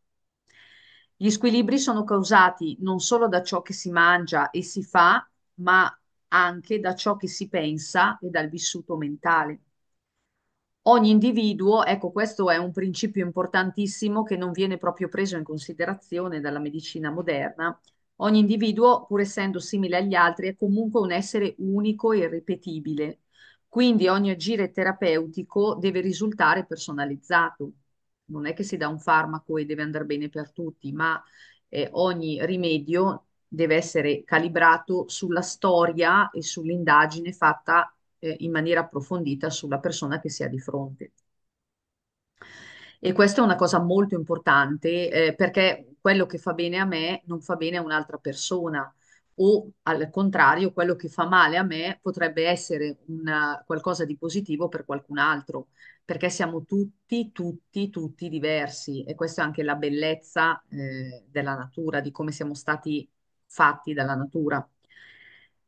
Gli squilibri sono causati non solo da ciò che si mangia e si fa, ma anche da ciò che si pensa e dal vissuto mentale. Ogni individuo, ecco questo è un principio importantissimo che non viene proprio preso in considerazione dalla medicina moderna, ogni individuo, pur essendo simile agli altri, è comunque un essere unico e irripetibile, quindi ogni agire terapeutico deve risultare personalizzato non è che si dà un farmaco e deve andare bene per tutti, ma eh, ogni rimedio deve essere calibrato sulla storia e sull'indagine fatta eh, in maniera approfondita sulla persona che si ha di fronte. E questa è una cosa molto importante eh, perché quello che fa bene a me non fa bene a un'altra persona o al contrario quello che fa male a me potrebbe essere una, qualcosa di positivo per qualcun altro, perché siamo tutti, tutti, tutti diversi e questa è anche la bellezza eh, della natura, di come siamo stati fatti dalla natura.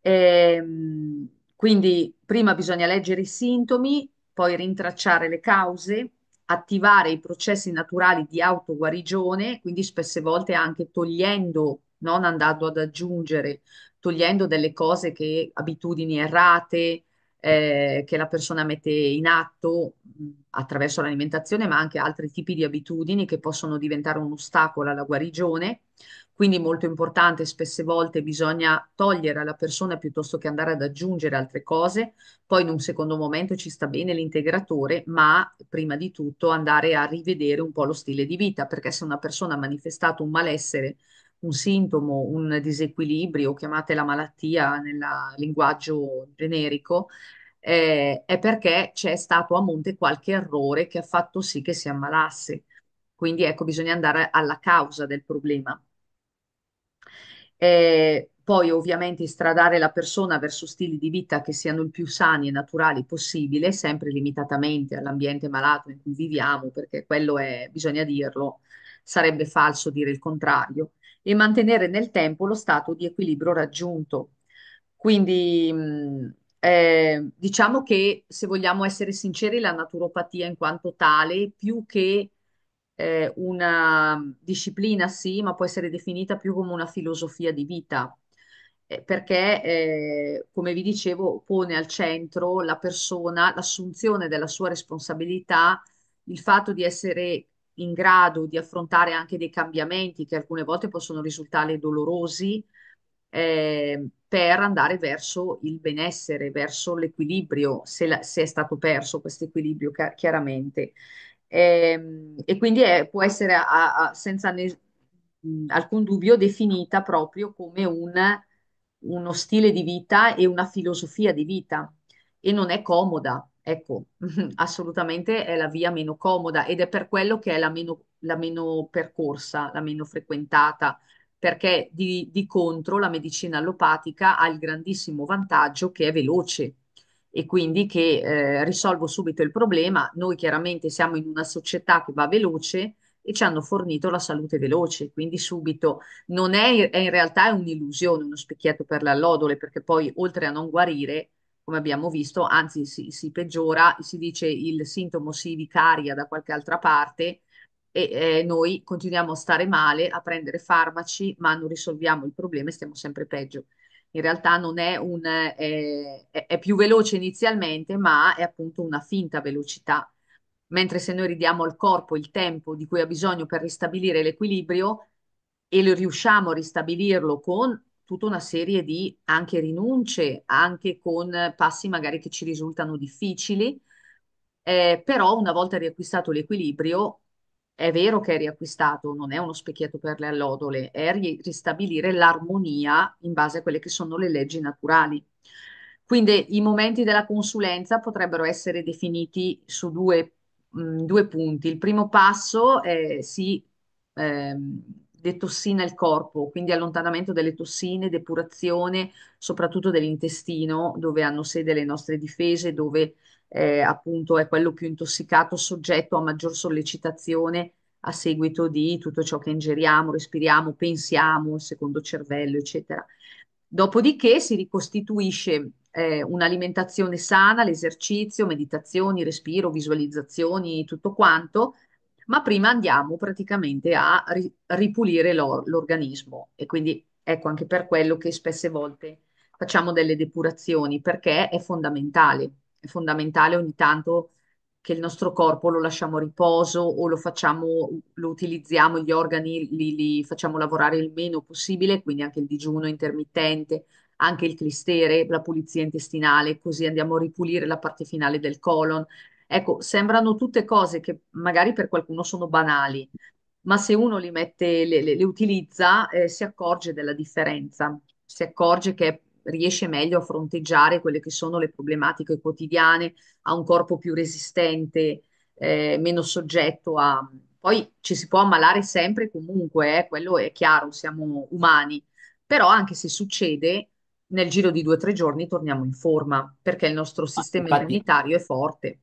E, ehm, quindi prima bisogna leggere i sintomi, poi rintracciare le cause, attivare i processi naturali di autoguarigione, quindi spesse volte anche togliendo non andando ad aggiungere, togliendo delle cose che, abitudini errate, eh, che la persona mette in atto attraverso l'alimentazione, ma anche altri tipi di abitudini che possono diventare un ostacolo alla guarigione. Quindi molto importante, spesse volte bisogna togliere alla persona piuttosto che andare ad aggiungere altre cose, poi in un secondo momento ci sta bene l'integratore, ma prima di tutto andare a rivedere un po' lo stile di vita, perché se una persona ha manifestato un malessere un sintomo, un disequilibrio, chiamate la malattia nel linguaggio generico, eh, è perché c'è stato a monte qualche errore che ha fatto sì che si ammalasse. Quindi ecco, bisogna andare alla causa del problema. Eh, poi ovviamente stradare la persona verso stili di vita che siano il più sani e naturali possibile, sempre limitatamente all'ambiente malato in cui viviamo, perché quello è, bisogna dirlo, sarebbe falso dire il contrario e mantenere nel tempo lo stato di equilibrio raggiunto. Quindi mm, eh, diciamo che se vogliamo essere sinceri, la naturopatia in quanto tale, più che eh, una disciplina, sì, ma può essere definita più come una filosofia di vita, eh, perché, eh, come vi dicevo, pone al centro la persona, l'assunzione della sua responsabilità, il fatto di essere in grado di affrontare anche dei cambiamenti che alcune volte possono risultare dolorosi eh, per andare verso il benessere, verso l'equilibrio, se, se, è stato perso questo equilibrio chiaramente. Eh, e quindi è, può essere a, a, senza ne, alcun dubbio definita proprio come un, uno stile di vita e una filosofia di vita e non è comoda Ecco, assolutamente è la via meno comoda ed è per quello che è la meno, la meno percorsa, la meno frequentata, perché di, di contro la medicina allopatica ha il grandissimo vantaggio che è veloce e quindi che eh, risolvo subito il problema. Noi chiaramente siamo in una società che va veloce e ci hanno fornito la salute veloce, quindi subito non è, è in realtà è un'illusione, uno specchietto per le allodole, perché poi oltre a non guarire come abbiamo visto, anzi si, si peggiora, si dice il sintomo si vicaria da qualche altra parte e eh, noi continuiamo a stare male, a prendere farmaci, ma non risolviamo il problema e stiamo sempre peggio. In realtà non è un eh, è più veloce inizialmente, ma è appunto una finta velocità. Mentre se noi ridiamo al corpo il tempo di cui ha bisogno per ristabilire l'equilibrio e lo riusciamo a ristabilirlo con tutta una serie di anche rinunce, anche con passi magari che ci risultano difficili, eh, però una volta riacquistato l'equilibrio, è vero che è riacquistato, non è uno specchietto per le allodole, è ristabilire l'armonia in base a quelle che sono le leggi naturali. Quindi i momenti della consulenza potrebbero essere definiti su due, mh, mm, due punti. Il primo passo è sì, Ehm, detossina il corpo, quindi allontanamento delle tossine, depurazione soprattutto dell'intestino, dove hanno sede le nostre difese, dove eh, appunto è quello più intossicato, soggetto a maggior sollecitazione a seguito di tutto ciò che ingeriamo, respiriamo, pensiamo, secondo cervello, eccetera. Dopodiché si ricostituisce eh, un'alimentazione sana, l'esercizio, meditazioni, respiro, visualizzazioni, tutto quanto, ma prima andiamo praticamente a ripulire l'organismo e quindi ecco anche per quello che spesse volte facciamo delle depurazioni perché è fondamentale, è fondamentale ogni tanto che il nostro corpo lo lasciamo a riposo o lo facciamo, lo utilizziamo, gli organi li, li facciamo lavorare il meno possibile, quindi anche il digiuno intermittente, anche il clistere, la pulizia intestinale, così andiamo a ripulire la parte finale del colon, Ecco, sembrano tutte cose che magari per qualcuno sono banali, ma se uno li mette, le, le, le utilizza, eh, si accorge della differenza, si accorge che riesce meglio a fronteggiare quelle che sono le problematiche quotidiane, ha un corpo più resistente, eh, meno soggetto a... Poi ci si può ammalare sempre comunque, eh, quello è chiaro, siamo umani, però anche se succede, nel giro di due o tre giorni torniamo in forma, perché il nostro sistema Infatti... immunitario è forte.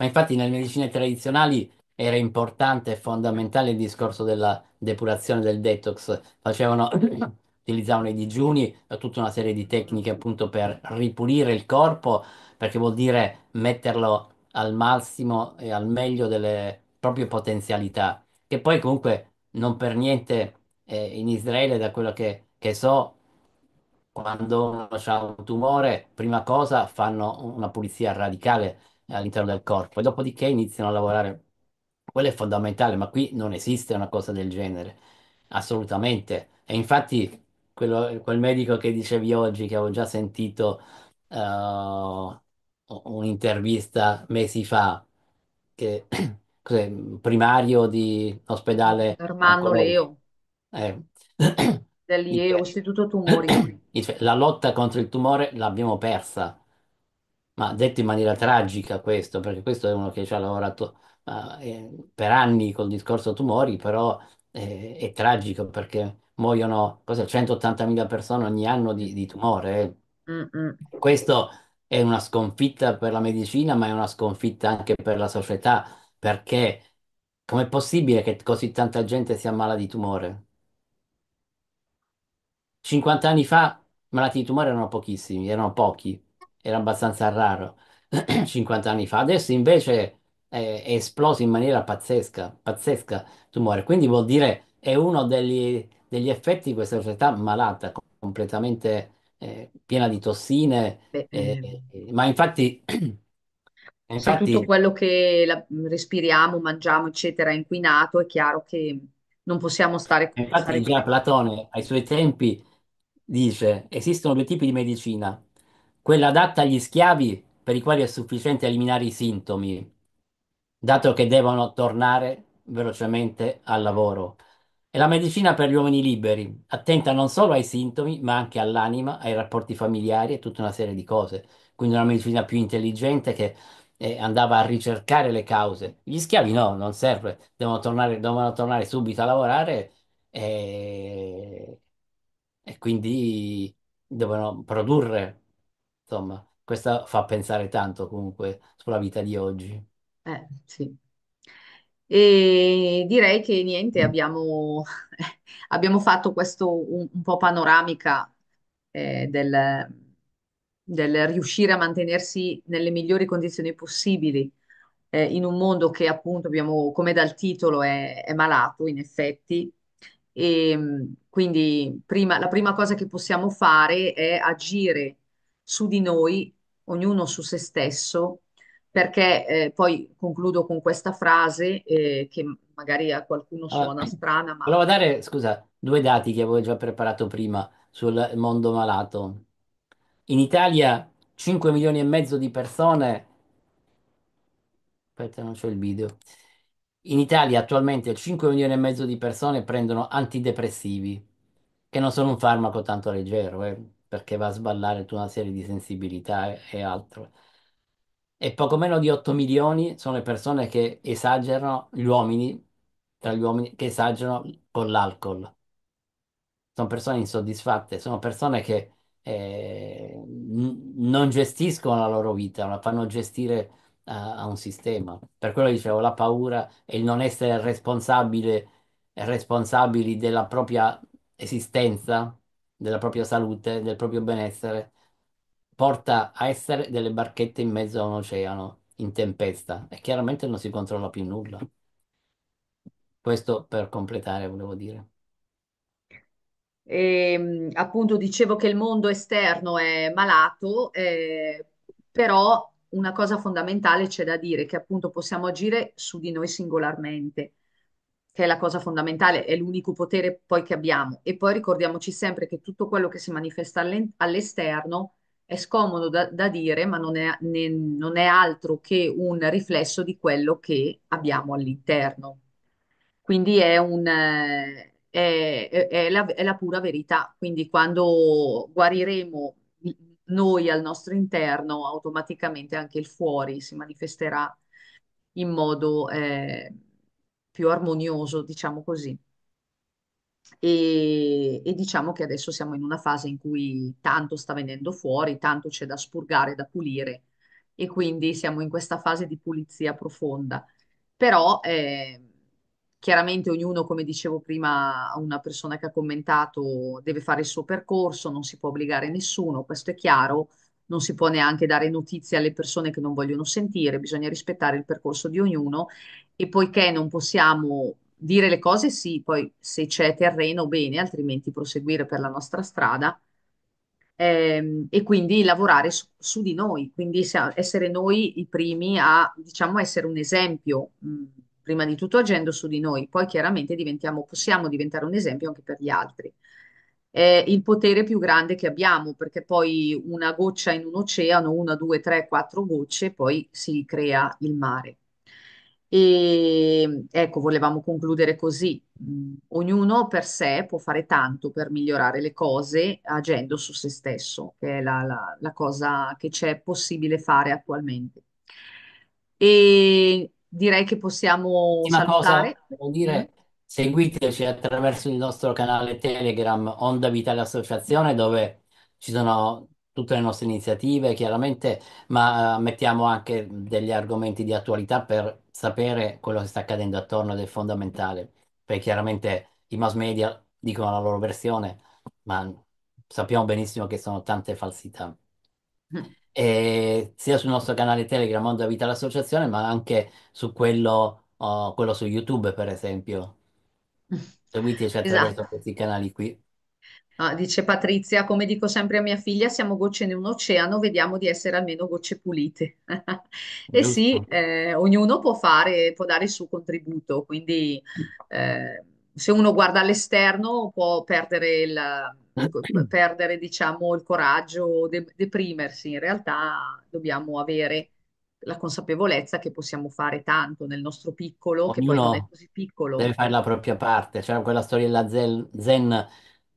Ma infatti nelle medicine tradizionali era importante e fondamentale il discorso della depurazione del detox. Facevano, utilizzavano i digiuni, eh, tutta una serie di tecniche appunto per ripulire il corpo, perché vuol dire metterlo al massimo e al meglio delle proprie potenzialità, che poi comunque non per niente eh, in Israele, da quello che, che so, quando uno ha un tumore, prima cosa fanno una pulizia radicale all'interno del corpo e dopodiché iniziano a lavorare. Quello è fondamentale, ma qui non esiste una cosa del genere, assolutamente. E infatti quello- quel medico che dicevi oggi, che avevo già sentito eh, un'intervista mesi fa, che primario di ospedale Armando oncologico, Leo, eh, dell'IEO, Istituto Tumori. dice, la lotta contro il tumore l'abbiamo persa ma detto in maniera tragica questo, perché questo è uno che ci ha lavorato eh, per anni col discorso tumori, però eh, è tragico perché muoiono cosa, 180.000 persone ogni anno di, di tumore. Mm-mm. Eh. Questo è una sconfitta per la medicina, ma è una sconfitta anche per la società, perché com'è possibile che così tanta gente si ammala di tumore? 50 anni fa malati di tumore erano pochissimi, erano pochi era abbastanza raro 50 anni fa. Adesso invece eh, è esploso in maniera pazzesca, pazzesca tumore. Quindi vuol dire è uno degli, degli effetti di questa società malata, completamente eh, piena di tossine. Beh, eh, eh, ma infatti, se tutto quello che la- respiriamo, mangiamo, eccetera, è inquinato, è chiaro che non possiamo stare, stare Infatti già Platone ai suoi tempi dice esistono due tipi di medicina, quella adatta agli schiavi per i quali è sufficiente eliminare i sintomi, dato che devono tornare velocemente al lavoro. E la medicina per gli uomini liberi, attenta non solo ai sintomi, ma anche all'anima, ai rapporti familiari e tutta una serie di cose. Quindi una medicina più intelligente che eh, andava a ricercare le cause. Gli schiavi no, non serve, devono tornare, devono tornare subito a lavorare e, eh, e quindi devono produrre Insomma, questa fa pensare tanto comunque sulla vita di oggi. Eh, sì. E direi che niente, mm. abbiamo, abbiamo fatto questo un, un po' panoramica eh, del, del riuscire a mantenersi nelle migliori condizioni possibili eh, in un mondo che appunto abbiamo, come dal titolo, è, è malato in effetti. E ehm, quindi prima, la prima cosa che possiamo fare è agire su di noi, ognuno su se stesso, perché eh, poi concludo con questa frase eh, che magari a qualcuno suona ah, strana, ma... Volevo dare, scusa, due dati che avevo già preparato prima sul mondo malato. In Italia 5 milioni e mezzo di persone... Aspetta, non c'è il video. In Italia attualmente 5 milioni e mezzo di persone prendono antidepressivi, che non sono un farmaco tanto leggero, eh perché va a sballare tutta una serie di sensibilità e, altro. E poco meno di 8 milioni sono le persone che esagerano, gli uomini, tra gli uomini, che esagerano con l'alcol. Sono persone insoddisfatte, sono persone che eh, non gestiscono la loro vita, la fanno gestire a, a un sistema. Per quello dicevo, la paura e il non essere responsabile, responsabili della propria esistenza della propria salute, del proprio benessere, porta a essere delle barchette in mezzo a un oceano in tempesta e chiaramente non si controlla più nulla. Questo per completare, volevo dire. E, ehm, appunto dicevo che il mondo esterno è malato, eh, però una cosa fondamentale c'è da dire, che appunto possiamo agire su di noi singolarmente che è la cosa fondamentale, è l'unico potere poi che abbiamo. E poi ricordiamoci sempre che tutto quello che si manifesta all'esterno è scomodo da, da dire, ma non è, ne, non è altro che un riflesso di quello che abbiamo all'interno. Quindi è un... Eh, è, è, la, è, la, pura verità. Quindi quando guariremo noi al nostro interno, automaticamente anche il fuori si manifesterà in modo eh, più armonioso, diciamo così. E, e, diciamo che adesso siamo in una fase in cui tanto sta venendo fuori, tanto c'è da spurgare, da pulire e quindi siamo in questa fase di pulizia profonda. Però eh, chiaramente ognuno, come dicevo prima, una persona che ha commentato deve fare il suo percorso, non si può obbligare nessuno, questo è chiaro, non si può neanche dare notizie alle persone che non vogliono sentire, bisogna rispettare il percorso di ognuno e poiché non possiamo dire le cose, sì, poi se c'è terreno bene, altrimenti proseguire per la nostra strada ehm, e quindi lavorare su, su di noi, quindi essere noi i primi a, diciamo, essere un esempio, mh, mm, prima di tutto agendo su di noi, poi chiaramente diventiamo, possiamo diventare un esempio anche per gli altri. È il potere più grande che abbiamo, perché poi una goccia in un oceano, una, due, tre, quattro gocce, poi si crea il mare. E ecco, volevamo concludere così. Mm, ognuno per sé può fare tanto per migliorare le cose agendo su se stesso, che è la, la, la cosa che c'è possibile fare attualmente. E direi che possiamo Prima cosa, salutare. devo dire, mm. seguiteci attraverso il nostro canale Telegram Onda Vitale Associazione, dove ci sono tutte le nostre iniziative, chiaramente, ma eh, mettiamo anche degli argomenti di attualità per sapere quello che sta accadendo attorno ed è fondamentale, perché chiaramente i mass media dicono la loro versione, ma sappiamo benissimo che sono tante falsità. E sia sul nostro canale Telegram Mondo Vita l'Associazione, ma anche su quello, oh, quello su YouTube, per esempio. Seguiteci attraverso esatto. questi canali qui. Ah, dice Patrizia, come dico sempre a mia figlia, siamo gocce in un oceano, vediamo di essere almeno gocce pulite. E sì, eh, ognuno può fare, può dare il suo contributo, quindi eh, se uno guarda all'esterno può perdere il, perdere, diciamo, il coraggio, de- deprimersi. In realtà dobbiamo avere la consapevolezza che possiamo fare tanto nel nostro piccolo, che poi non è Ognuno così piccolo. deve fare la propria parte. C'era quella storia della zen, zen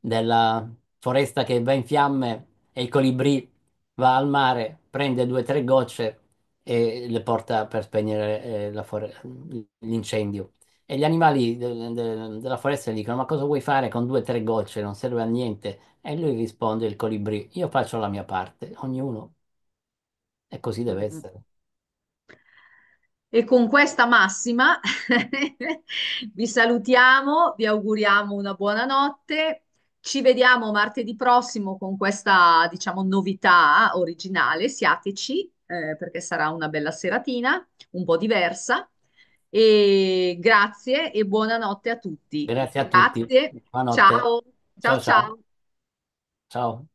della foresta che va in fiamme e il colibrì va al mare, prende due o tre gocce e le porta per spegnere eh, l'incendio. E gli animali de- de- della foresta gli dicono: Ma cosa vuoi fare con due o tre gocce? Non serve a niente. E lui risponde: Il colibrì, io faccio la mia parte, ognuno. E così deve mm-hmm. essere. E con questa massima vi salutiamo, vi auguriamo una buona notte ci vediamo martedì prossimo con questa, diciamo, novità originale. Siateci, eh, perché sarà una bella seratina, un po' diversa. E grazie e buonanotte a tutti. Grazie a tutti. Grazie. Ciao. Ciao, ciao. ciao. ciao.